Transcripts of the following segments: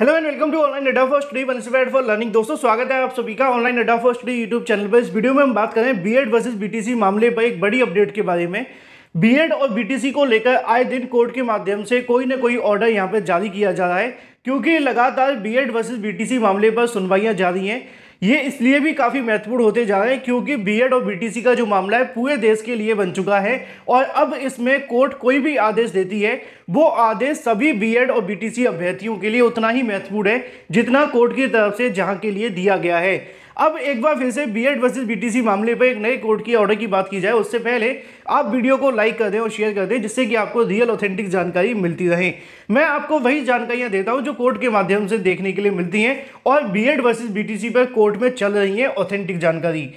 hello and welcome to online Adda for D one for learning दोस्तों स्वागत है आप सभी का online Adda for D YouTube channel पर इस वीडियो में हम बात करें बीएड वर्सेस बीटीसी मामले पर एक बड़ी अपडेट के बारे में बीएड और बीटीसी को लेकर आए दिन कोर्ट के माध्यम से कोई ना कोई ऑर्डर यहाँ पर जारी किया जा रहा है क्योंकि लगातार बी एड बीटीसी मामले पर सुनवाइयाँ जारी हैं ये इसलिए भी काफ़ी महत्वपूर्ण होते जा रहे हैं क्योंकि बीएड और बीटीसी का जो मामला है पूरे देश के लिए बन चुका है और अब इसमें कोर्ट कोई भी आदेश देती है वो आदेश सभी बीएड और बीटीसी अभ्यर्थियों के लिए उतना ही महत्वपूर्ण है जितना कोर्ट की तरफ से जहां के लिए दिया गया है अब एक बार फिर से बी एड वर्सेज बी मामले पर एक नए कोर्ट की ऑर्डर की बात की जाए उससे पहले आप वीडियो को लाइक कर दें और शेयर कर दें जिससे कि आपको रियल ऑथेंटिक जानकारी मिलती रहे मैं आपको वही जानकारियां देता हूं जो कोर्ट के माध्यम से देखने के लिए मिलती हैं और बी एड वर्सेज बी पर कोर्ट में चल रही है ऑथेंटिक जानकारी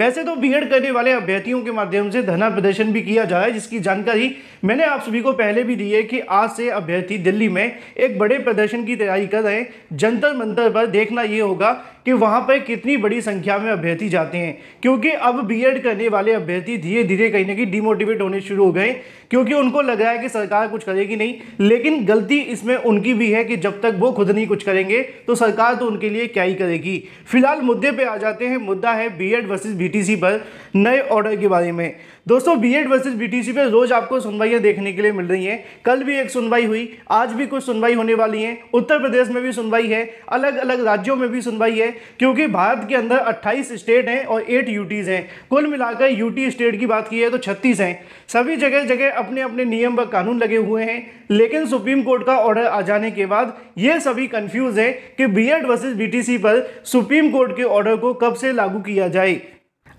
वैसे तो बी एड करने वाले अभ्यर्थियों के माध्यम से धना प्रदर्शन भी किया जा रहा है जिसकी जानकारी मैंने आप सभी को पहले भी दी है कि आज से अभ्यर्थी दिल्ली में एक बड़े प्रदर्शन की तैयारी कर रहे हैं जंतर मंतर पर देखना ये होगा कि वहाँ पर कितनी बड़ी संख्या में अभ्यर्थी जाते हैं क्योंकि अब बी करने वाले अभ्यर्थी धीरे धीरे कहीं ना कहीं डिमोटिवेट होने शुरू हो गए क्योंकि उनको लग रहा है कि सरकार कुछ करेगी नहीं लेकिन गलती इसमें उनकी भी है कि जब तक वो खुद नहीं कुछ करेंगे तो सरकार तो उनके लिए क्या ही करेगी फिलहाल मुद्दे पे आ जाते हैं मुद्दा है बीएड वर्सेस बीटीसी पर नए ऑर्डर के बारे में दोस्तों बीएड वर्सेस बीटीसी पे रोज आपको सुनवाइयाँ देखने के लिए मिल रही हैं कल भी एक सुनवाई हुई आज भी कुछ सुनवाई होने वाली है उत्तर प्रदेश में भी सुनवाई है अलग अलग राज्यों में भी सुनवाई है है क्योंकि भारत के अंदर 28 स्टेट हैं और 8 यूटीज़ हैं कुल मिलाकर यूटी स्टेट की बात की है तो 36 हैं सभी जगह जगह अपने अपने नियम व कानून लगे हुए हैं लेकिन सुप्रीम कोर्ट का ऑर्डर आ जाने के बाद ये सभी कन्फ्यूज़ हैं कि बी एड वर्सेज पर सुप्रीम कोर्ट के ऑर्डर को कब से लागू किया जाए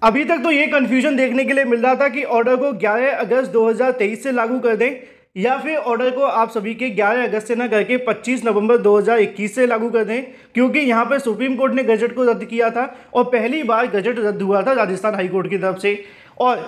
अभी तक तो ये कन्फ्यूजन देखने के लिए मिल रहा था कि ऑर्डर को 11 अगस्त 2023 से लागू कर दें या फिर ऑर्डर को आप सभी के 11 अगस्त से ना करके 25 नवंबर 2021 से लागू कर दें क्योंकि यहां पर सुप्रीम कोर्ट ने गजट को रद्द किया था और पहली बार गजट रद्द हुआ था राजस्थान हाईकोर्ट की तरफ से और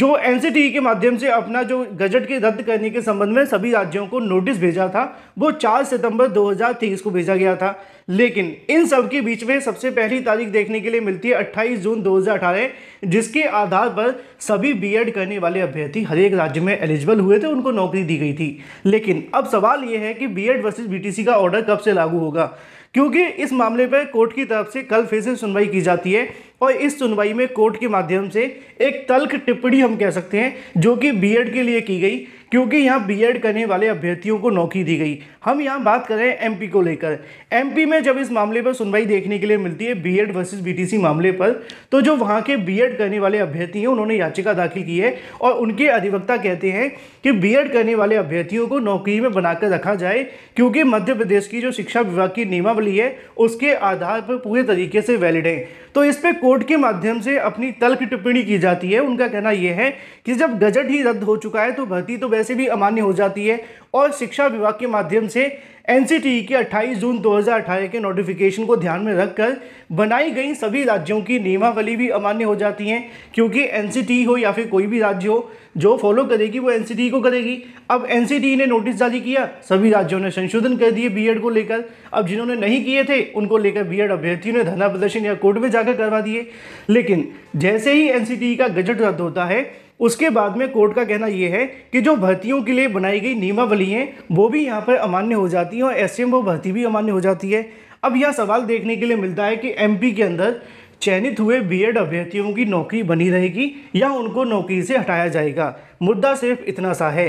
जो एनसीटी e के माध्यम से अपना जो गजट के रद्द करने के संबंध में सभी राज्यों को नोटिस भेजा था वो 4 सितंबर 2023 को भेजा गया था लेकिन इन सब के बीच में सबसे पहली तारीख देखने के लिए मिलती है 28 जून 2018 जिसके आधार पर सभी बीएड करने वाले अभ्यर्थी हर एक राज्य में एलिजिबल हुए थे उनको नौकरी दी गई थी लेकिन अब सवाल ये है कि बी एड बीटीसी का ऑर्डर कब से लागू होगा क्योंकि इस मामले पर कोर्ट की तरफ से कल फिर से सुनवाई की जाती है और इस सुनवाई में कोर्ट के माध्यम से एक तल्ख टिप्पणी हम कह सकते हैं जो कि बीएड के लिए की गई क्योंकि यहाँ बी करने वाले अभ्यर्थियों को नौकरी दी गई हम यहाँ बात कर रहे हैं एम को लेकर एम में जब इस मामले पर सुनवाई देखने के लिए मिलती है बी एड वर्सेज मामले पर तो जो वहाँ के बी करने वाले अभ्यर्थी हैं उन्होंने याचिका दाखिल की है और उनके अधिवक्ता कहते हैं कि बी करने वाले अभ्यर्थियों को नौकरी में बनाकर रखा जाए क्योंकि मध्य प्रदेश की जो शिक्षा विभाग की नियमावली है उसके आधार पर पूरे तरीके से वैलिड है तो इस पर कोर्ट के माध्यम से अपनी तल्क टिप्पणी की जाती है उनका कहना यह है कि जब गजट ही रद्द हो चुका है तो भर्ती तो वैसे भी अमान्य हो जाती है और शिक्षा विभाग के माध्यम से एन के 28 जून 2018 के नोटिफिकेशन को ध्यान में रखकर बनाई गई सभी राज्यों की नियमावली भी अमान्य हो जाती हैं क्योंकि एन हो या फिर कोई भी राज्य हो जो फॉलो करेगी वो एन को करेगी अब एन ने नोटिस जारी किया सभी राज्यों ने संशोधन कर दिए बी को लेकर अब जिन्होंने नहीं किए थे उनको लेकर बी अभ्यर्थियों ने धरना प्रदर्शन या कोर्ट में जाकर करवा दिए लेकिन जैसे ही एन का गजट रद्द होता है उसके बाद में कोर्ट का कहना यह है कि जो भर्तियों के लिए बनाई गई नियमावली हैं वो भी यहाँ पर अमान्य हो जाती हैं और ऐसे में वो भर्ती भी अमान्य हो जाती है अब यह सवाल देखने के लिए मिलता है कि एमपी के अंदर चयनित हुए बीएड अभ्यर्थियों की नौकरी बनी रहेगी या उनको नौकरी से हटाया जाएगा मुद्दा सिर्फ इतना सा है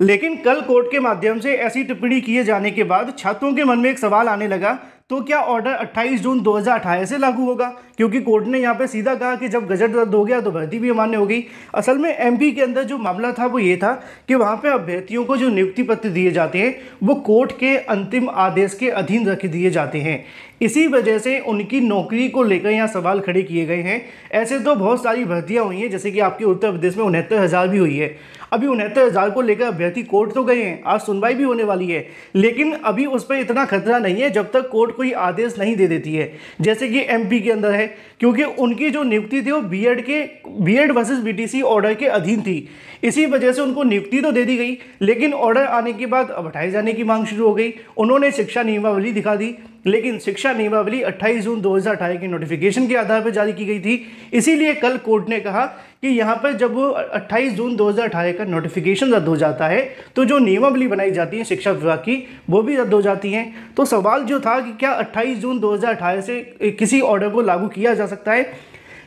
लेकिन कल कोर्ट के माध्यम से ऐसी टिप्पणी किए जाने के बाद छात्रों के मन में एक सवाल आने लगा तो क्या ऑर्डर 28 जून 2018 से लागू होगा क्योंकि कोर्ट ने यहाँ पे सीधा कहा कि जब गजट रद्द हो गया तो भर्ती भी मान्य हो गई असल में एमपी के अंदर जो मामला था वो ये था कि वहाँ पे अभ्यर्थियों को जो नियुक्ति पत्र दिए जाते हैं वो कोर्ट के अंतिम आदेश के अधीन रख दिए जाते हैं इसी वजह से उनकी नौकरी को लेकर यहाँ सवाल खड़े किए गए हैं ऐसे तो बहुत सारी भर्तियाँ हुई हैं जैसे कि आपके उत्तर प्रदेश में उनहत्तर हज़ार भी हुई है अभी उनहत्तर हज़ार को लेकर अभ्यर्थी कोर्ट तो गए हैं आज सुनवाई भी होने वाली है लेकिन अभी उस पर इतना खतरा नहीं है जब तक कोर्ट कोई आदेश नहीं दे देती है जैसे कि एमपी के अंदर है क्योंकि उनकी जो नियुक्ति थी वो बीएड के बीएड वर्सेस बीटीसी ऑर्डर के अधीन थी इसी वजह से उनको नियुक्ति तो दे दी गई लेकिन ऑर्डर आने के बाद अब हटाए जाने की मांग शुरू हो गई उन्होंने शिक्षा नियमावली दिखा दी लेकिन शिक्षा नियमावली 28 जून 2018 के नोटिफिकेशन के आधार पर जारी की गई थी इसीलिए कल कोर्ट ने कहा कि यहाँ पर जब 28 जून 2018 का नोटिफिकेशन रद्द हो जाता है तो जो नियमावली बनाई जाती है शिक्षा विभाग की वो भी रद्द हो जाती है तो सवाल जो था कि क्या 28 जून 2018 से किसी ऑर्डर को लागू किया जा सकता है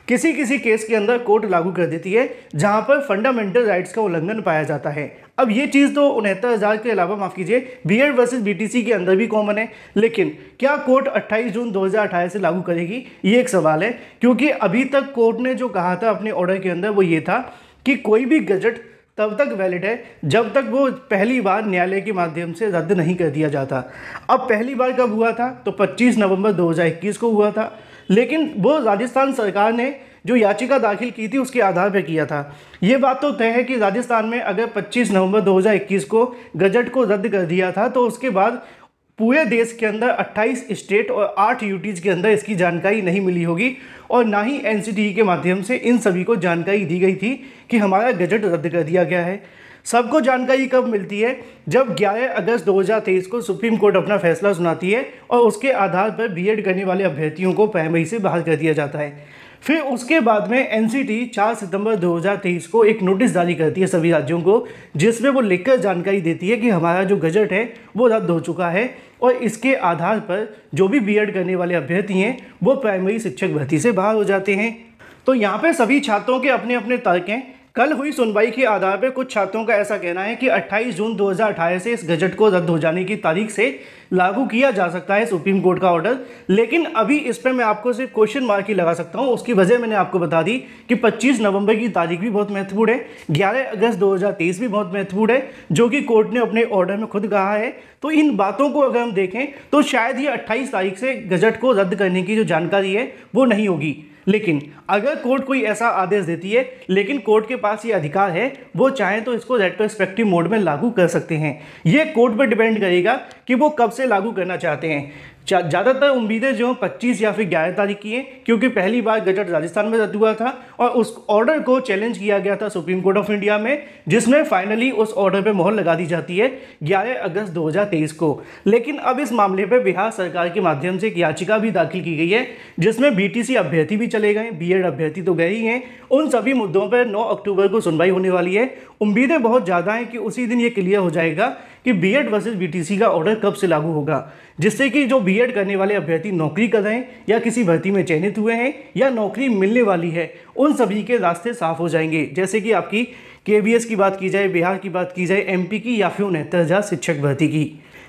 किसी किसी केस के अंदर कोर्ट लागू कर देती है जहां पर फंडामेंटल राइट्स का उल्लंघन पाया जाता है अब ये चीज़ तो उनहत्तर हज़ार के अलावा माफ़ कीजिए बी बी टी सी के अंदर भी कॉमन है लेकिन क्या कोर्ट 28 जून 2018 से लागू करेगी ये एक सवाल है क्योंकि अभी तक कोर्ट ने जो कहा था अपने ऑर्डर के अंदर वो ये था कि कोई भी गजट तब तक वैलिड है जब तक वो पहली बार न्यायालय के माध्यम से रद्द नहीं कर दिया जाता अब पहली बार कब हुआ था तो 25 नवंबर 2021 को हुआ था लेकिन वो राजस्थान सरकार ने जो याचिका दाखिल की थी उसके आधार पर किया था ये बात तो तय है कि राजस्थान में अगर 25 नवंबर 2021 को गजट को रद्द कर दिया था तो उसके बाद पूरे देश के अंदर 28 स्टेट और 8 यूटीज के अंदर इसकी जानकारी नहीं मिली होगी और ना ही एन e के माध्यम से इन सभी को जानकारी दी गई थी कि हमारा गजट रद्द कर दिया गया है सबको जानकारी कब मिलती है जब 11 अगस्त 2023 को सुप्रीम कोर्ट अपना फैसला सुनाती है और उसके आधार पर बीएड करने वाले अभ्यर्थियों को प्राइमरी से बाहर कर दिया जाता है फिर उसके बाद में एन 4 सितंबर 2023 को एक नोटिस जारी करती है सभी राज्यों को जिसमें वो लिखकर जानकारी देती है कि हमारा जो गजट है वो रद्द हो चुका है और इसके आधार पर जो भी बीएड करने वाले अभ्यर्थी हैं वो प्राइमरी शिक्षक भर्ती से बाहर हो जाते हैं तो यहाँ पे सभी छात्रों के अपने अपने तर्क हैं कल हुई सुनवाई के आधार पर कुछ छात्रों का ऐसा कहना है कि 28 जून 2018 से इस गजट को रद्द हो जाने की तारीख से लागू किया जा सकता है सुप्रीम कोर्ट का ऑर्डर लेकिन अभी इस पर मैं आपको सिर्फ क्वेश्चन मार्क ही लगा सकता हूँ उसकी वजह मैंने आपको बता दी कि 25 नवंबर की तारीख भी बहुत महत्वपूर्ण है ग्यारह अगस्त दो भी बहुत महत्वपूर्ण है जो कि कोर्ट ने अपने ऑर्डर में खुद कहा है तो इन बातों को अगर हम देखें तो शायद ये अट्ठाईस तारीख से गजट को रद्द करने की जो जानकारी है वो नहीं होगी लेकिन अगर कोर्ट कोई ऐसा आदेश देती है लेकिन कोर्ट के पास ये अधिकार है वो चाहें तो इसको रेट्रोस्पेक्टिव मोड में लागू कर सकते हैं ये कोर्ट पर डिपेंड करेगा कि वो कब से लागू करना चाहते हैं ज़्यादातर उम्मीदें जो हैं पच्चीस या फिर ग्यारह तारीख की हैं क्योंकि पहली बार गजट राजस्थान में रद्द हुआ था और उस ऑर्डर को चैलेंज किया गया था सुप्रीम कोर्ट ऑफ इंडिया में जिसमें फाइनली उस ऑर्डर पर मोहर लगा दी जाती है ग्यारह अगस्त दो को लेकिन अब इस मामले पर बिहार सरकार के माध्यम से एक याचिका भी दाखिल की गई है जिसमें बी अभ्यर्थी भी चले गए बी अभ्यर्थी तो गए ही हैं उन सभी मुद्दों पर नौ अक्टूबर को सुनवाई होने वाली है उम्मीदें बहुत ज़्यादा हैं कि उसी दिन ये क्लियर हो जाएगा कि एड वर्सेज बीटीसी का ऑर्डर कब से लागू होगा जिससे कि जो बी करने वाले अभ्यर्थी नौकरी कर रहे हैं या किसी भर्ती में चयनित हुए हैं या नौकरी मिलने वाली है उन सभी के रास्ते साफ हो जाएंगे जैसे कि आपकी के की बात की जाए बिहार की बात की जाए एम की या फिर उनहत्तर शिक्षक भर्ती की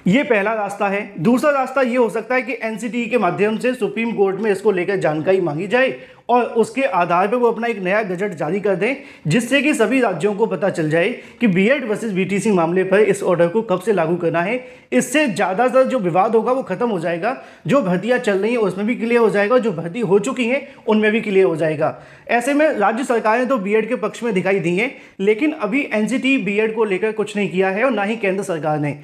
ये पहला रास्ता है दूसरा रास्ता ये हो सकता है कि एन e के माध्यम से सुप्रीम कोर्ट में इसको लेकर जानकारी मांगी जाए और उसके आधार पर वो अपना एक नया गजट जारी कर दें जिससे कि सभी राज्यों को पता चल जाए कि बी एड वर्सेज बी मामले पर इस ऑर्डर को कब से लागू करना है इससे ज़्यादातर जो विवाद होगा वो खत्म हो जाएगा जो भर्तियाँ चल रही हैं उसमें भी क्लियर हो जाएगा जो भर्ती हो चुकी हैं उनमें भी क्लियर हो जाएगा ऐसे में राज्य सरकारें तो बी के पक्ष में दिखाई दी हैं लेकिन अभी एन सी e को लेकर कुछ नहीं किया है और ना ही केंद्र सरकार ने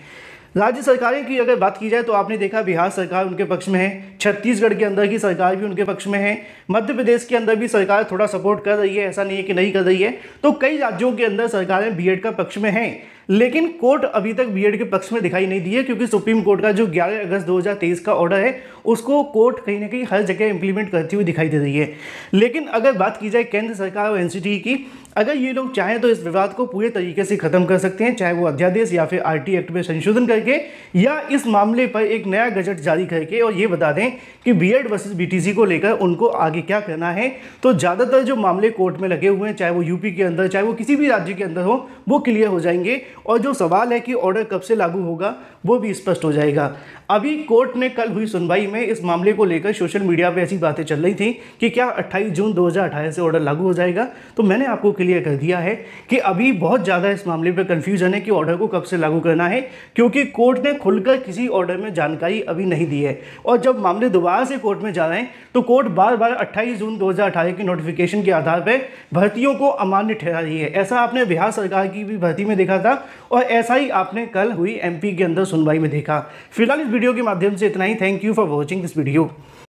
राज्य सरकारें की अगर बात की जाए तो आपने देखा बिहार सरकार उनके पक्ष में है छत्तीसगढ़ के अंदर की सरकार भी उनके पक्ष में है मध्य प्रदेश के अंदर भी सरकार थोड़ा सपोर्ट कर रही है ऐसा नहीं है कि नहीं कर रही है तो कई राज्यों के अंदर सरकारें बी का पक्ष में हैं लेकिन कोर्ट अभी तक बीएड के पक्ष में दिखाई नहीं दी है क्योंकि सुप्रीम कोर्ट का जो 11 अगस्त 2023 का ऑर्डर है उसको कोर्ट कहीं ना कहीं हर जगह इंप्लीमेंट करती हुई दिखाई दे रही है लेकिन अगर बात की जाए केंद्र सरकार और एनसीटी की अगर ये लोग चाहें तो इस विवाद को पूरे तरीके से खत्म कर सकते हैं चाहे वो अध्यादेश या फिर आर एक्ट में संशोधन करके या इस मामले पर एक नया गजट जारी करके और ये बता दें कि बी एड वर्सेज बी को लेकर उनको आगे क्या करना है तो ज़्यादातर जो मामले कोर्ट में लगे हुए हैं चाहे वो यूपी के अंदर चाहे वो किसी भी राज्य के अंदर हो वो क्लियर हो जाएंगे और जो सवाल है कि ऑर्डर कब से लागू होगा वो भी स्पष्ट हो जाएगा अभी कोर्ट ने कल हुई सुनवाई में इस मामले को लेकर सोशल मीडिया पर ऐसी बातें चल रही थी कि क्या अट्ठाईस जून 2018 से ऑर्डर लागू हो जाएगा तो मैंने आपको क्लियर कर दिया है कि अभी बहुत ज़्यादा इस मामले पर कन्फ्यूजन है कि ऑर्डर को कब से लागू करना है क्योंकि कोर्ट ने खुलकर किसी ऑर्डर में जानकारी अभी नहीं दी है और जब मामले दोबारा से कोर्ट में जा रहे हैं तो कोर्ट बार बार अट्ठाईस जून दो की नोटिफिकेशन के आधार पर भर्तियों को अमान्य ठहरा रही है ऐसा आपने बिहार सरकार की भी भर्ती में देखा था और ऐसा ही आपने कल हुई एमपी के अंदर सुनवाई में देखा फिलहाल इस वीडियो के माध्यम से इतना ही thank you for watching this video